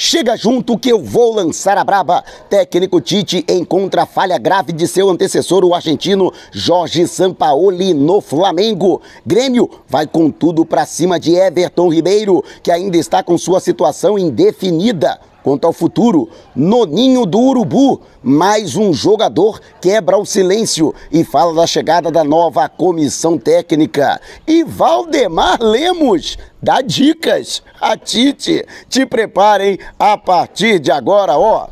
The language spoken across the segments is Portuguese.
Chega junto que eu vou lançar a braba. Técnico Tite encontra falha grave de seu antecessor, o argentino Jorge Sampaoli, no Flamengo. Grêmio vai com tudo para cima de Everton Ribeiro, que ainda está com sua situação indefinida. Quanto ao futuro, Noninho do Urubu, mais um jogador quebra o silêncio e fala da chegada da nova comissão técnica. E Valdemar Lemos dá dicas. A Tite, te preparem a partir de agora, ó.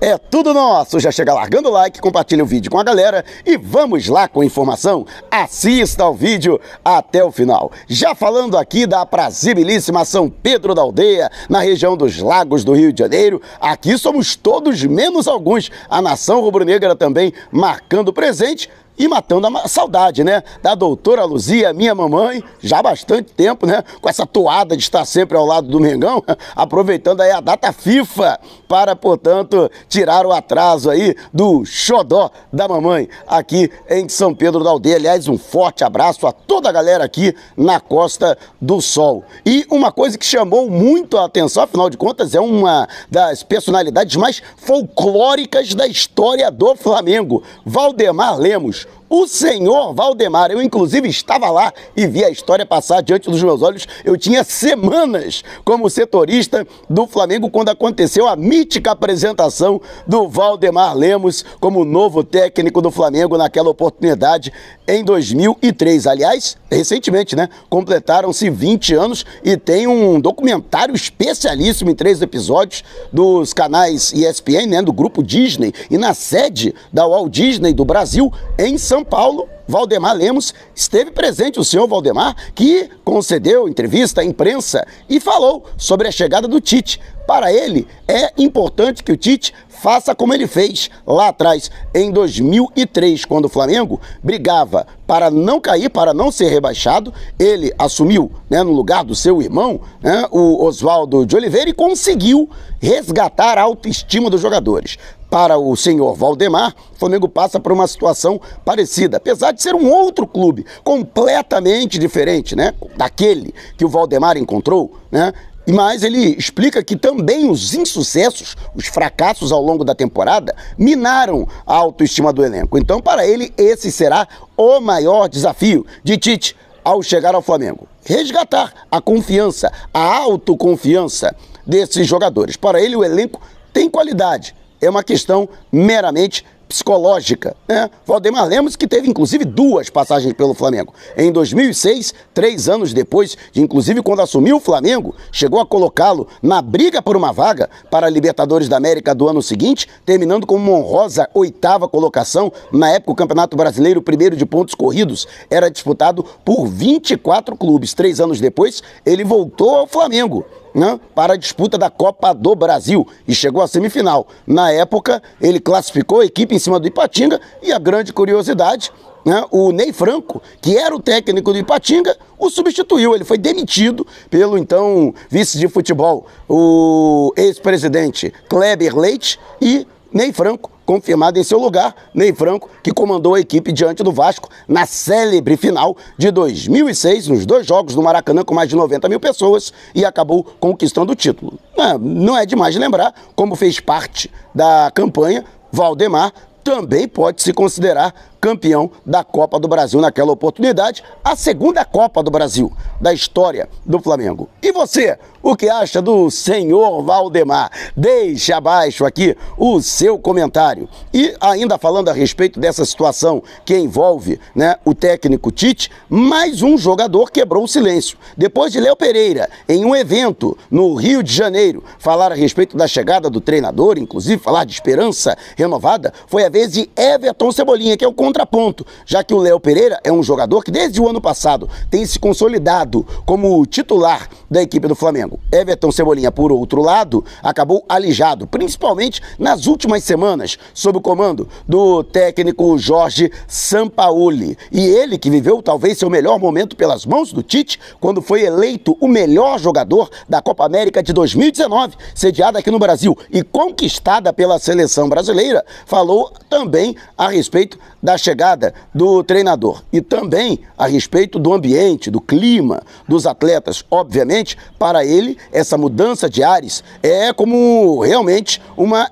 É tudo nosso! Já chega largando o like, compartilha o vídeo com a galera e vamos lá com a informação. Assista ao vídeo até o final. Já falando aqui da aprazibilíssima São Pedro da Aldeia, na região dos Lagos do Rio de Janeiro, aqui somos todos menos alguns. A nação rubro-negra também marcando presente e matando a saudade, né? Da doutora Luzia, minha mamãe, já há bastante tempo, né? Com essa toada de estar sempre ao lado do Mengão, aproveitando aí a data FIFA para, portanto, tirar o atraso aí do xodó da mamãe aqui em São Pedro da Aldeia. Aliás, um forte abraço a toda a galera aqui na Costa do Sol. E uma coisa que chamou muito a atenção, afinal de contas, é uma das personalidades mais folclóricas da história do Flamengo. Valdemar Lemos, o senhor Valdemar, eu inclusive estava lá e vi a história passar diante dos meus olhos. Eu tinha semanas como setorista do Flamengo quando aconteceu a mítica apresentação do Valdemar Lemos como novo técnico do Flamengo naquela oportunidade em 2003. Aliás, recentemente, né? Completaram-se 20 anos e tem um documentário especialíssimo em três episódios dos canais ESPN, né, do grupo Disney, e na sede da Walt Disney do Brasil em São são Paulo Valdemar Lemos esteve presente, o senhor Valdemar, que concedeu entrevista à imprensa e falou sobre a chegada do Tite. Para ele, é importante que o Tite faça como ele fez lá atrás, em 2003, quando o Flamengo brigava para não cair, para não ser rebaixado. Ele assumiu né, no lugar do seu irmão, né, o Oswaldo de Oliveira, e conseguiu resgatar a autoestima dos jogadores. Para o senhor Valdemar, o Flamengo passa por uma situação parecida. Apesar de ser um outro clube completamente diferente, né? Daquele que o Valdemar encontrou, né? Mas ele explica que também os insucessos, os fracassos ao longo da temporada, minaram a autoestima do elenco. Então, para ele, esse será o maior desafio de Tite ao chegar ao Flamengo: resgatar a confiança, a autoconfiança desses jogadores. Para ele, o elenco tem qualidade, é uma questão meramente psicológica. Né? Valdemar Lemos, que teve inclusive duas passagens pelo Flamengo. Em 2006, três anos depois, inclusive quando assumiu o Flamengo, chegou a colocá-lo na briga por uma vaga para a Libertadores da América do ano seguinte, terminando com uma honrosa oitava colocação. Na época, o Campeonato Brasileiro, primeiro de pontos corridos, era disputado por 24 clubes. Três anos depois, ele voltou ao Flamengo né, para a disputa da Copa do Brasil e chegou à semifinal. Na época, ele classificou a equipe em cima do Ipatinga e a grande curiosidade né, o Ney Franco, que era o técnico do Ipatinga, o substituiu. Ele foi demitido pelo então vice de futebol, o ex-presidente Kleber Leite e Ney Franco confirmado em seu lugar Ney Franco, que comandou a equipe diante do Vasco na célebre final de 2006, nos dois jogos no Maracanã com mais de 90 mil pessoas e acabou conquistando o título. É, não é demais lembrar como fez parte da campanha Valdemar, também pode se considerar campeão da Copa do Brasil naquela oportunidade, a segunda Copa do Brasil da história do Flamengo. E você, o que acha do senhor Valdemar? Deixe abaixo aqui o seu comentário. E ainda falando a respeito dessa situação que envolve né, o técnico Tite, mais um jogador quebrou o silêncio. Depois de Léo Pereira, em um evento no Rio de Janeiro, falar a respeito da chegada do treinador, inclusive falar de esperança renovada, foi a vez de Everton Cebolinha, que é o contraponto, já que o Léo Pereira é um jogador que desde o ano passado tem se consolidado como titular da equipe do Flamengo. Everton Cebolinha, por outro lado, acabou alijado, principalmente nas últimas semanas, sob o comando do técnico Jorge Sampaoli. E ele que viveu talvez seu melhor momento pelas mãos do Tite, quando foi eleito o melhor jogador da Copa América de 2019, sediada aqui no Brasil e conquistada pela seleção brasileira, falou também a respeito das chegada do treinador e também a respeito do ambiente, do clima dos atletas. Obviamente, para ele, essa mudança de ares é como realmente uma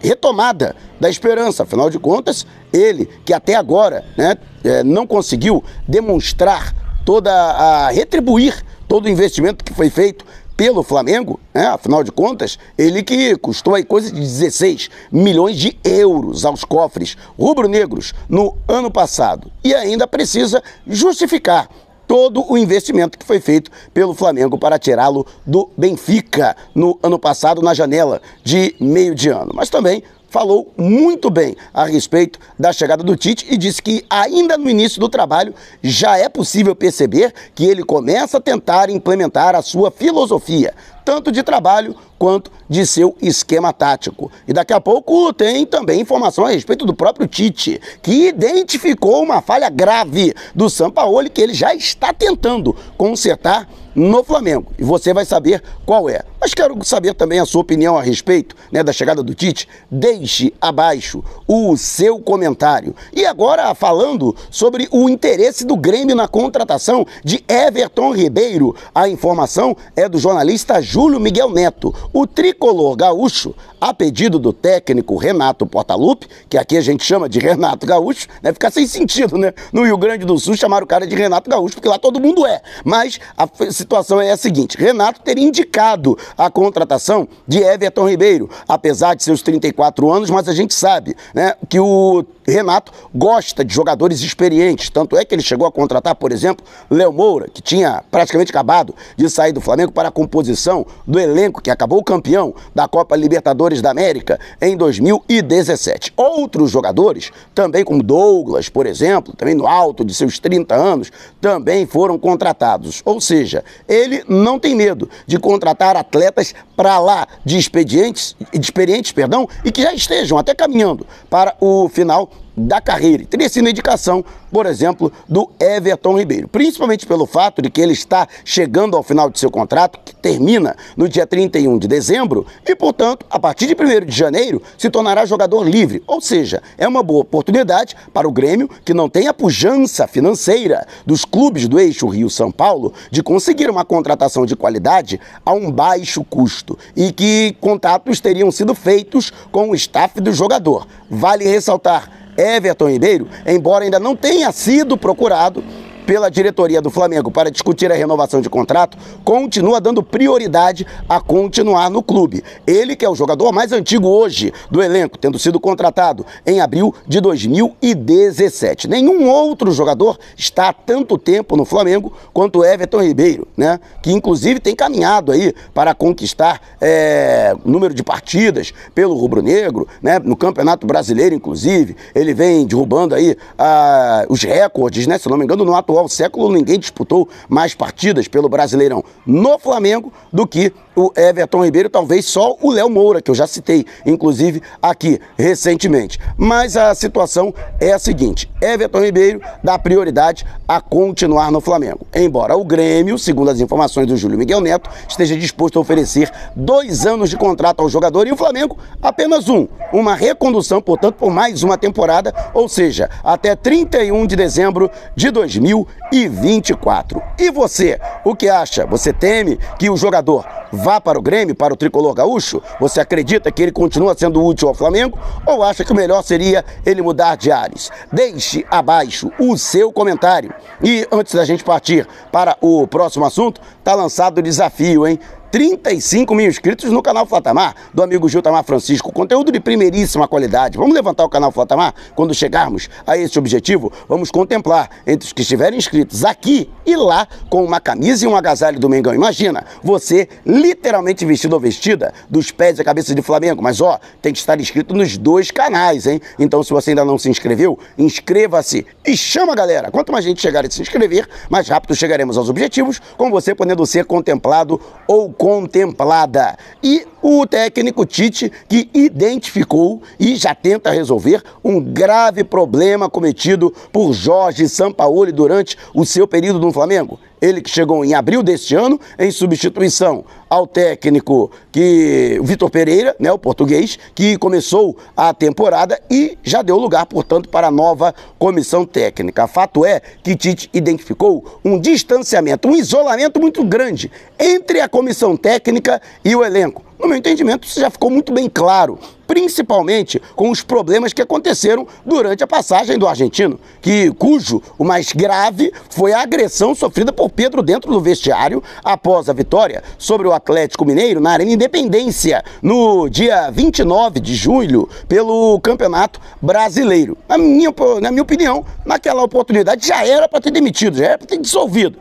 retomada da esperança. Afinal de contas, ele, que até agora né, é, não conseguiu demonstrar toda a retribuir todo o investimento que foi feito pelo Flamengo, né? afinal de contas, ele que custou aí coisa de 16 milhões de euros aos cofres rubro-negros no ano passado e ainda precisa justificar todo o investimento que foi feito pelo Flamengo para tirá-lo do Benfica no ano passado na janela de meio de ano, mas também falou muito bem a respeito da chegada do Tite e disse que ainda no início do trabalho já é possível perceber que ele começa a tentar implementar a sua filosofia, tanto de trabalho quanto de seu esquema tático. E daqui a pouco tem também informação a respeito do próprio Tite, que identificou uma falha grave do Sampaoli que ele já está tentando consertar no Flamengo. E você vai saber qual é. Mas quero saber também a sua opinião a respeito né, da chegada do Tite. Deixe abaixo o seu comentário. E agora falando sobre o interesse do Grêmio na contratação de Everton Ribeiro. A informação é do jornalista Júlio Miguel Neto. O tricolor gaúcho, a pedido do técnico Renato Portaluppi, que aqui a gente chama de Renato Gaúcho, né? Ficar sem sentido, né? No Rio Grande do Sul chamaram o cara de Renato Gaúcho, porque lá todo mundo é. Mas a situação é a seguinte: Renato teria indicado a contratação de Everton Ribeiro, apesar de seus 34 anos, mas a gente sabe né, que o Renato gosta de jogadores experientes, tanto é que ele chegou a contratar, por exemplo, Léo Moura, que tinha praticamente acabado de sair do Flamengo para a composição do elenco que acabou campeão da Copa Libertadores da América em 2017. Outros jogadores, também como Douglas, por exemplo, também no alto de seus 30 anos, também foram contratados. Ou seja, ele não tem medo de contratar atletas para lá de expedientes, de experientes, perdão, e que já estejam até caminhando para o final da carreira. Teria sido indicação, por exemplo, do Everton Ribeiro, principalmente pelo fato de que ele está chegando ao final de seu contrato, que termina no dia 31 de dezembro, e, portanto, a partir de 1 de janeiro, se tornará jogador livre. Ou seja, é uma boa oportunidade para o Grêmio, que não tem a pujança financeira dos clubes do eixo Rio-São Paulo, de conseguir uma contratação de qualidade a um baixo custo e que contatos teriam sido feitos com o staff do jogador. Vale ressaltar Everton Ribeiro, embora ainda não tenha sido procurado, pela diretoria do Flamengo para discutir a renovação de contrato, continua dando prioridade a continuar no clube. Ele que é o jogador mais antigo hoje do elenco, tendo sido contratado em abril de 2017. Nenhum outro jogador está há tanto tempo no Flamengo quanto Everton Ribeiro, né? Que inclusive tem caminhado aí para conquistar é, número de partidas pelo rubro-negro, né? No Campeonato Brasileiro, inclusive, ele vem derrubando aí ah, os recordes, né? Se não me engano, no atual ao século, ninguém disputou mais partidas pelo Brasileirão no Flamengo do que o Everton Ribeiro, talvez só o Léo Moura, que eu já citei, inclusive, aqui recentemente. Mas a situação é a seguinte: Everton Ribeiro dá prioridade a continuar no Flamengo. Embora o Grêmio, segundo as informações do Júlio Miguel Neto, esteja disposto a oferecer dois anos de contrato ao jogador e o Flamengo apenas um. Uma recondução, portanto, por mais uma temporada, ou seja, até 31 de dezembro de 2024. E você, o que acha? Você teme que o jogador para o Grêmio, para o tricolor gaúcho? Você acredita que ele continua sendo útil ao Flamengo ou acha que o melhor seria ele mudar de ares? Deixe abaixo o seu comentário. E antes da gente partir para o próximo assunto, tá lançado o desafio, hein? 35 mil inscritos no canal Flatamar, do amigo Gil Tamar Francisco. Conteúdo de primeiríssima qualidade. Vamos levantar o canal Flatamar? Quando chegarmos a esse objetivo, vamos contemplar entre os que estiverem inscritos aqui e lá com uma camisa e um agasalho do Mengão. Imagina, você literalmente vestido ou vestida dos pés à cabeça de Flamengo. Mas ó, tem que estar inscrito nos dois canais, hein? Então se você ainda não se inscreveu, inscreva-se e chama a galera. Quanto mais gente chegar e se inscrever, mais rápido chegaremos aos objetivos, com você podendo ser contemplado ou contemplada. E o técnico Tite, que identificou e já tenta resolver um grave problema cometido por Jorge Sampaoli durante o seu período no Flamengo. Ele que chegou em abril deste ano em substituição ao técnico que Vitor Pereira, né, o português, que começou a temporada e já deu lugar, portanto, para a nova comissão técnica. Fato é que Tite identificou um distanciamento, um isolamento muito grande entre a comissão técnica e o elenco. No meu entendimento, isso já ficou muito bem claro, principalmente com os problemas que aconteceram durante a passagem do argentino, que cujo o mais grave foi a agressão sofrida por Pedro dentro do vestiário após a vitória sobre o Atlético Mineiro na Arena Independência, no dia 29 de julho, pelo Campeonato Brasileiro. Na minha, na minha opinião, naquela oportunidade já era para ter demitido, já era para ter dissolvido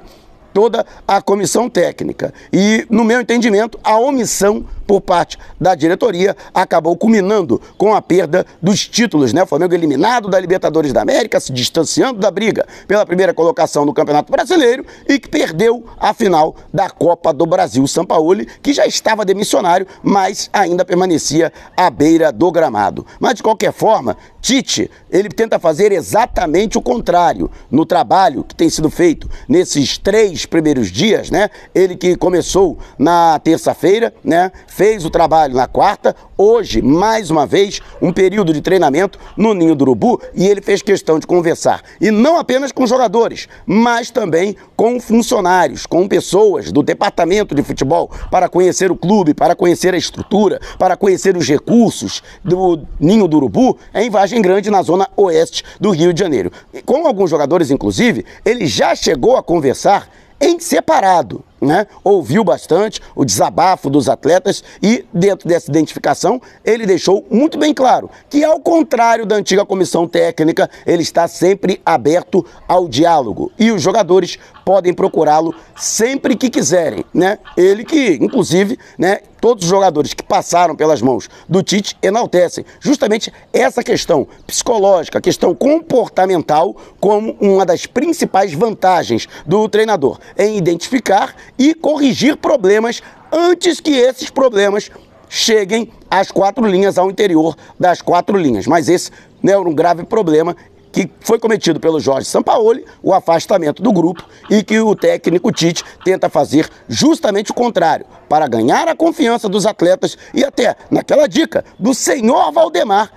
toda a comissão técnica. E, no meu entendimento, a omissão por parte da diretoria acabou culminando com a perda dos títulos, né? O Flamengo eliminado da Libertadores da América, se distanciando da briga pela primeira colocação no Campeonato Brasileiro e que perdeu a final da Copa do Brasil. São Paulo, que já estava demissionário, mas ainda permanecia à beira do gramado. Mas de qualquer forma, Tite, ele tenta fazer exatamente o contrário no trabalho que tem sido feito nesses três primeiros dias, né? Ele que começou na terça-feira, né? fez o trabalho na quarta, hoje, mais uma vez, um período de treinamento no Ninho do Urubu e ele fez questão de conversar. E não apenas com jogadores, mas também com funcionários, com pessoas do departamento de futebol, para conhecer o clube, para conhecer a estrutura, para conhecer os recursos do Ninho do Urubu em Vargem Grande, na zona oeste do Rio de Janeiro. E com alguns jogadores, inclusive, ele já chegou a conversar em separado né, ouviu bastante o desabafo dos atletas e, dentro dessa identificação, ele deixou muito bem claro que, ao contrário da antiga comissão técnica, ele está sempre aberto ao diálogo e os jogadores podem procurá-lo sempre que quiserem. Né? Ele que, inclusive, né, todos os jogadores que passaram pelas mãos do Tite enaltecem justamente essa questão psicológica, questão comportamental, como uma das principais vantagens do treinador em identificar e corrigir problemas antes que esses problemas cheguem às quatro linhas, ao interior das quatro linhas. Mas esse né, era um grave problema que foi cometido pelo Jorge Sampaoli, o afastamento do grupo, e que o técnico Tite tenta fazer justamente o contrário, para ganhar a confiança dos atletas e até, naquela dica, do senhor Valdemar,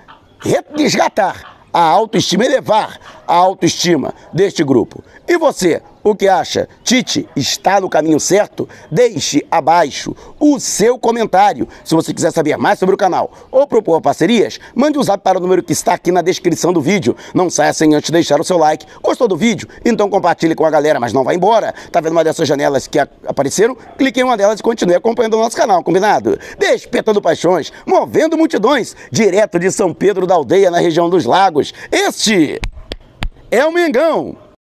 resgatar a autoestima, elevar a autoestima deste grupo. E você, o que acha? Tite está no caminho certo? Deixe abaixo o seu comentário. Se você quiser saber mais sobre o canal ou propor parcerias, mande o um zap para o número que está aqui na descrição do vídeo. Não saia sem antes deixar o seu like. Gostou do vídeo? Então compartilhe com a galera, mas não vá embora. Tá vendo uma dessas janelas que apareceram? Clique em uma delas e continue acompanhando o nosso canal, combinado? Despertando paixões, movendo multidões, direto de São Pedro da Aldeia, na região dos Lagos. Este é o Mengão!